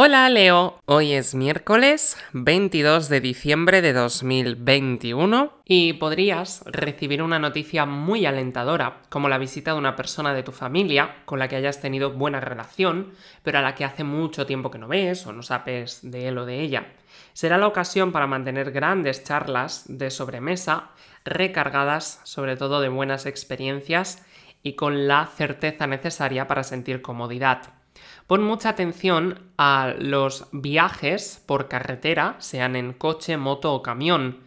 Hola Leo, hoy es miércoles 22 de diciembre de 2021 y podrías recibir una noticia muy alentadora, como la visita de una persona de tu familia con la que hayas tenido buena relación, pero a la que hace mucho tiempo que no ves o no sabes de él o de ella. Será la ocasión para mantener grandes charlas de sobremesa, recargadas sobre todo de buenas experiencias y con la certeza necesaria para sentir comodidad. Pon mucha atención a los viajes por carretera, sean en coche, moto o camión.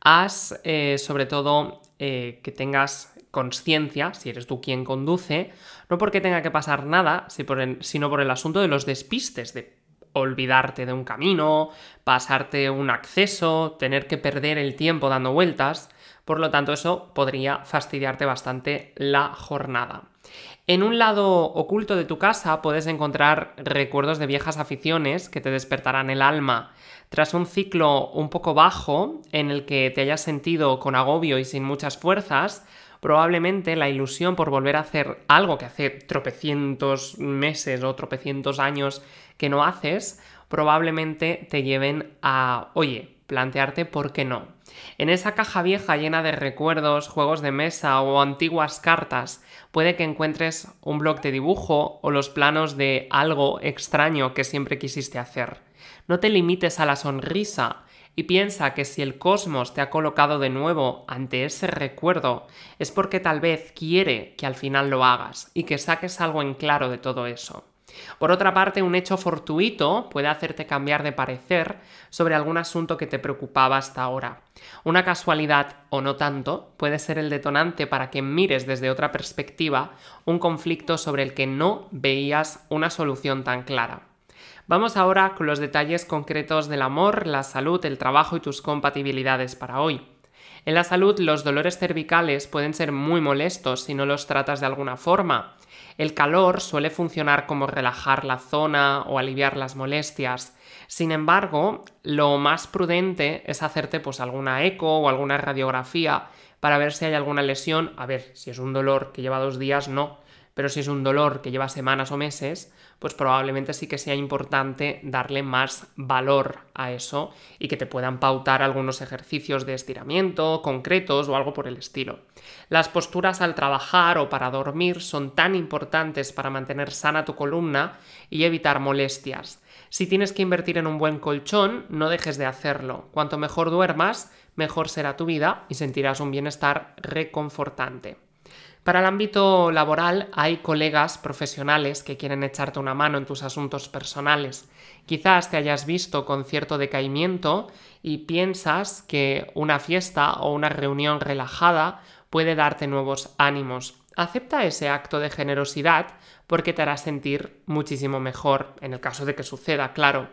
Haz eh, sobre todo eh, que tengas conciencia, si eres tú quien conduce, no porque tenga que pasar nada, sino por el asunto de los despistes, de olvidarte de un camino, pasarte un acceso, tener que perder el tiempo dando vueltas. Por lo tanto, eso podría fastidiarte bastante la jornada. En un lado oculto de tu casa puedes encontrar recuerdos de viejas aficiones que te despertarán el alma. Tras un ciclo un poco bajo, en el que te hayas sentido con agobio y sin muchas fuerzas, probablemente la ilusión por volver a hacer algo que hace tropecientos meses o tropecientos años que no haces, probablemente te lleven a, oye, plantearte por qué no. En esa caja vieja llena de recuerdos, juegos de mesa o antiguas cartas, puede que encuentres un blog de dibujo o los planos de algo extraño que siempre quisiste hacer. No te limites a la sonrisa y piensa que si el cosmos te ha colocado de nuevo ante ese recuerdo, es porque tal vez quiere que al final lo hagas y que saques algo en claro de todo eso. Por otra parte, un hecho fortuito puede hacerte cambiar de parecer sobre algún asunto que te preocupaba hasta ahora. Una casualidad o no tanto puede ser el detonante para que mires desde otra perspectiva un conflicto sobre el que no veías una solución tan clara. Vamos ahora con los detalles concretos del amor, la salud, el trabajo y tus compatibilidades para hoy. En la salud, los dolores cervicales pueden ser muy molestos si no los tratas de alguna forma. El calor suele funcionar como relajar la zona o aliviar las molestias. Sin embargo, lo más prudente es hacerte pues alguna eco o alguna radiografía para ver si hay alguna lesión. A ver, si es un dolor que lleva dos días, no pero si es un dolor que lleva semanas o meses, pues probablemente sí que sea importante darle más valor a eso y que te puedan pautar algunos ejercicios de estiramiento concretos o algo por el estilo. Las posturas al trabajar o para dormir son tan importantes para mantener sana tu columna y evitar molestias. Si tienes que invertir en un buen colchón, no dejes de hacerlo. Cuanto mejor duermas, mejor será tu vida y sentirás un bienestar reconfortante. Para el ámbito laboral hay colegas profesionales que quieren echarte una mano en tus asuntos personales. Quizás te hayas visto con cierto decaimiento y piensas que una fiesta o una reunión relajada puede darte nuevos ánimos. Acepta ese acto de generosidad porque te hará sentir muchísimo mejor, en el caso de que suceda, claro.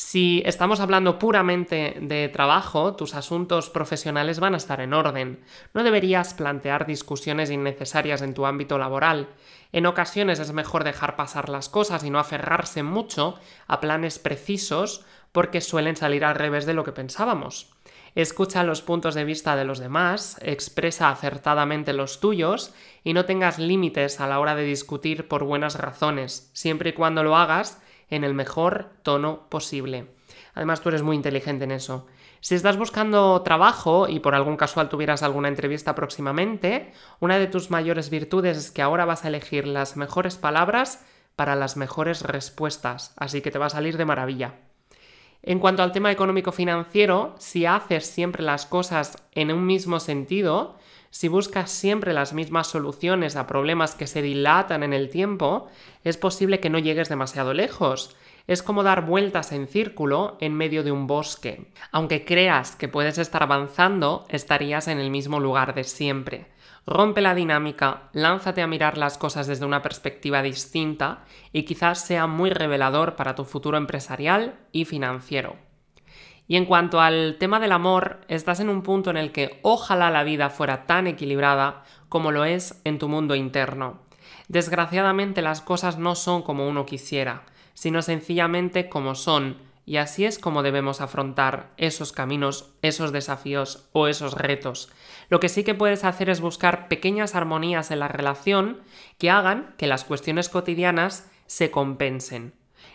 Si estamos hablando puramente de trabajo, tus asuntos profesionales van a estar en orden. No deberías plantear discusiones innecesarias en tu ámbito laboral. En ocasiones es mejor dejar pasar las cosas y no aferrarse mucho a planes precisos porque suelen salir al revés de lo que pensábamos. Escucha los puntos de vista de los demás, expresa acertadamente los tuyos y no tengas límites a la hora de discutir por buenas razones, siempre y cuando lo hagas en el mejor tono posible. Además, tú eres muy inteligente en eso. Si estás buscando trabajo y por algún casual tuvieras alguna entrevista próximamente, una de tus mayores virtudes es que ahora vas a elegir las mejores palabras para las mejores respuestas, así que te va a salir de maravilla. En cuanto al tema económico-financiero, si haces siempre las cosas en un mismo sentido, si buscas siempre las mismas soluciones a problemas que se dilatan en el tiempo, es posible que no llegues demasiado lejos. Es como dar vueltas en círculo en medio de un bosque. Aunque creas que puedes estar avanzando, estarías en el mismo lugar de siempre. Rompe la dinámica, lánzate a mirar las cosas desde una perspectiva distinta y quizás sea muy revelador para tu futuro empresarial y financiero. Y en cuanto al tema del amor, estás en un punto en el que ojalá la vida fuera tan equilibrada como lo es en tu mundo interno. Desgraciadamente las cosas no son como uno quisiera, sino sencillamente como son, y así es como debemos afrontar esos caminos, esos desafíos o esos retos. Lo que sí que puedes hacer es buscar pequeñas armonías en la relación que hagan que las cuestiones cotidianas se compensen.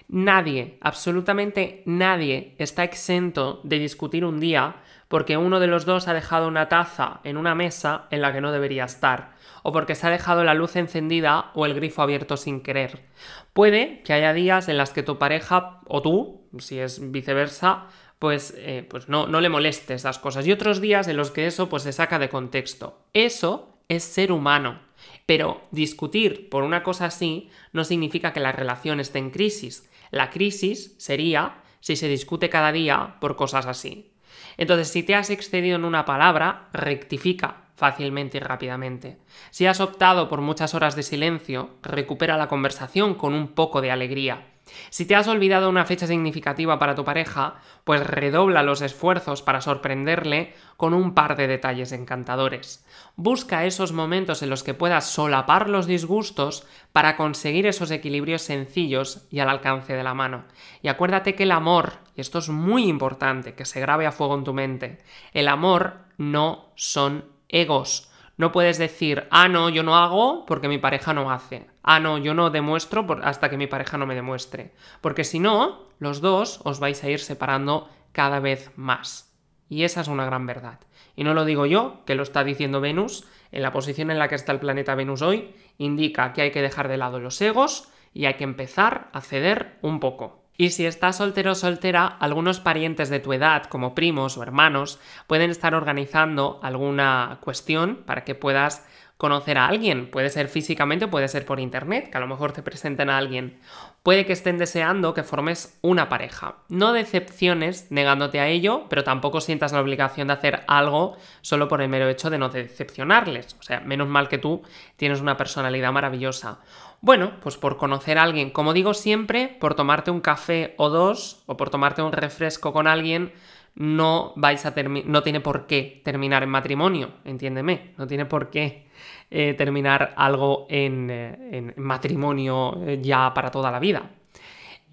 Nadie, absolutamente nadie, está exento de discutir un día porque uno de los dos ha dejado una taza en una mesa en la que no debería estar, o porque se ha dejado la luz encendida o el grifo abierto sin querer. Puede que haya días en las que tu pareja o tú si es viceversa, pues, eh, pues no, le moleste esas cosas. Y otros días en los que eso pues, se saca de contexto. Eso es ser humano. Pero discutir por una cosa así no significa que la relación esté en crisis. La crisis sería si se discute cada día por cosas así. Entonces, si te has excedido en una palabra, rectifica fácilmente y rápidamente. Si has optado por muchas horas de silencio, recupera la conversación con un poco de alegría. Si te has olvidado una fecha significativa para tu pareja, pues redobla los esfuerzos para sorprenderle con un par de detalles encantadores. Busca esos momentos en los que puedas solapar los disgustos para conseguir esos equilibrios sencillos y al alcance de la mano. Y acuérdate que el amor, y esto es muy importante, que se grabe a fuego en tu mente, el amor no son egos. No puedes decir, ah, no, yo no hago porque mi pareja no hace ah, no, yo no demuestro hasta que mi pareja no me demuestre. Porque si no, los dos os vais a ir separando cada vez más. Y esa es una gran verdad. Y no lo digo yo, que lo está diciendo Venus, en la posición en la que está el planeta Venus hoy, indica que hay que dejar de lado los egos y hay que empezar a ceder un poco. Y si estás soltero o soltera, algunos parientes de tu edad, como primos o hermanos, pueden estar organizando alguna cuestión para que puedas conocer a alguien, puede ser físicamente, puede ser por internet, que a lo mejor te presenten a alguien. Puede que estén deseando que formes una pareja. No decepciones negándote a ello, pero tampoco sientas la obligación de hacer algo solo por el mero hecho de no decepcionarles. O sea, menos mal que tú tienes una personalidad maravillosa. Bueno, pues por conocer a alguien, como digo siempre, por tomarte un café o dos, o por tomarte un refresco con alguien, no vais a no tiene por qué terminar en matrimonio, entiéndeme, no tiene por qué eh, terminar algo en eh, matrimonio eh, ya para toda la vida.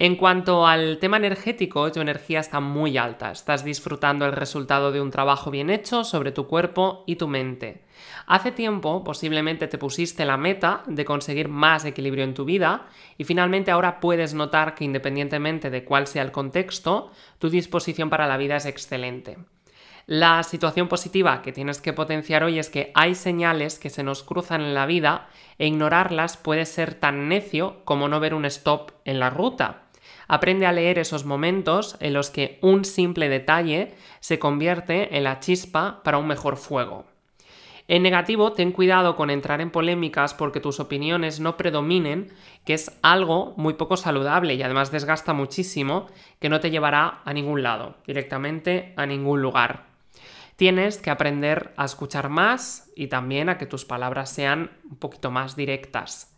En cuanto al tema energético, tu energía está muy alta, estás disfrutando el resultado de un trabajo bien hecho sobre tu cuerpo y tu mente. Hace tiempo posiblemente te pusiste la meta de conseguir más equilibrio en tu vida y finalmente ahora puedes notar que independientemente de cuál sea el contexto, tu disposición para la vida es excelente. La situación positiva que tienes que potenciar hoy es que hay señales que se nos cruzan en la vida e ignorarlas puede ser tan necio como no ver un stop en la ruta. Aprende a leer esos momentos en los que un simple detalle se convierte en la chispa para un mejor fuego. En negativo, ten cuidado con entrar en polémicas porque tus opiniones no predominen, que es algo muy poco saludable y además desgasta muchísimo, que no te llevará a ningún lado, directamente a ningún lugar. Tienes que aprender a escuchar más y también a que tus palabras sean un poquito más directas.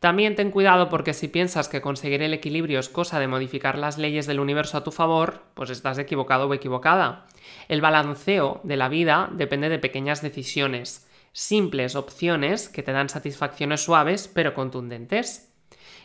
También ten cuidado porque si piensas que conseguir el equilibrio es cosa de modificar las leyes del universo a tu favor, pues estás equivocado o equivocada. El balanceo de la vida depende de pequeñas decisiones, simples opciones que te dan satisfacciones suaves pero contundentes.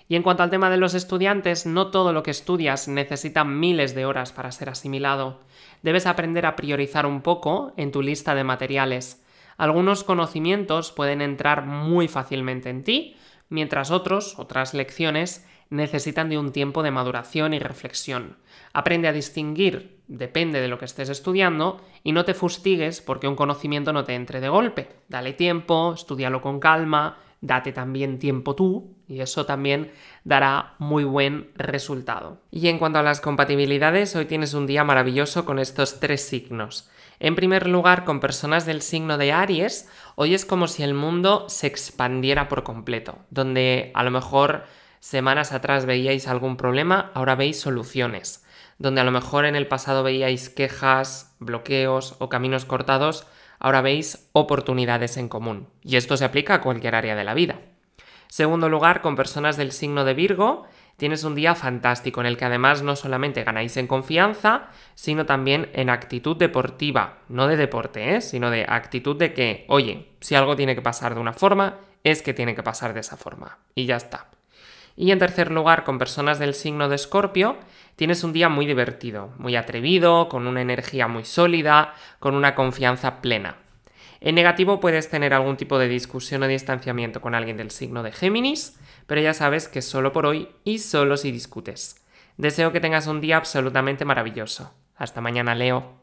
Y en cuanto al tema de los estudiantes, no todo lo que estudias necesita miles de horas para ser asimilado. Debes aprender a priorizar un poco en tu lista de materiales. Algunos conocimientos pueden entrar muy fácilmente en ti, mientras otros, otras lecciones, necesitan de un tiempo de maduración y reflexión. Aprende a distinguir, depende de lo que estés estudiando, y no te fustigues porque un conocimiento no te entre de golpe. Dale tiempo, estudialo con calma, date también tiempo tú y eso también dará muy buen resultado. Y en cuanto a las compatibilidades, hoy tienes un día maravilloso con estos tres signos. En primer lugar, con personas del signo de Aries Hoy es como si el mundo se expandiera por completo, donde a lo mejor semanas atrás veíais algún problema, ahora veis soluciones, donde a lo mejor en el pasado veíais quejas, bloqueos o caminos cortados, ahora veis oportunidades en común. Y esto se aplica a cualquier área de la vida. Segundo lugar, con personas del signo de Virgo, tienes un día fantástico en el que además no solamente ganáis en confianza, sino también en actitud deportiva, no de deporte, ¿eh? sino de actitud de que, oye, si algo tiene que pasar de una forma, es que tiene que pasar de esa forma. Y ya está. Y en tercer lugar, con personas del signo de Escorpio, tienes un día muy divertido, muy atrevido, con una energía muy sólida, con una confianza plena. En negativo puedes tener algún tipo de discusión o distanciamiento con alguien del signo de Géminis, pero ya sabes que solo por hoy y solo si discutes. Deseo que tengas un día absolutamente maravilloso. Hasta mañana, Leo.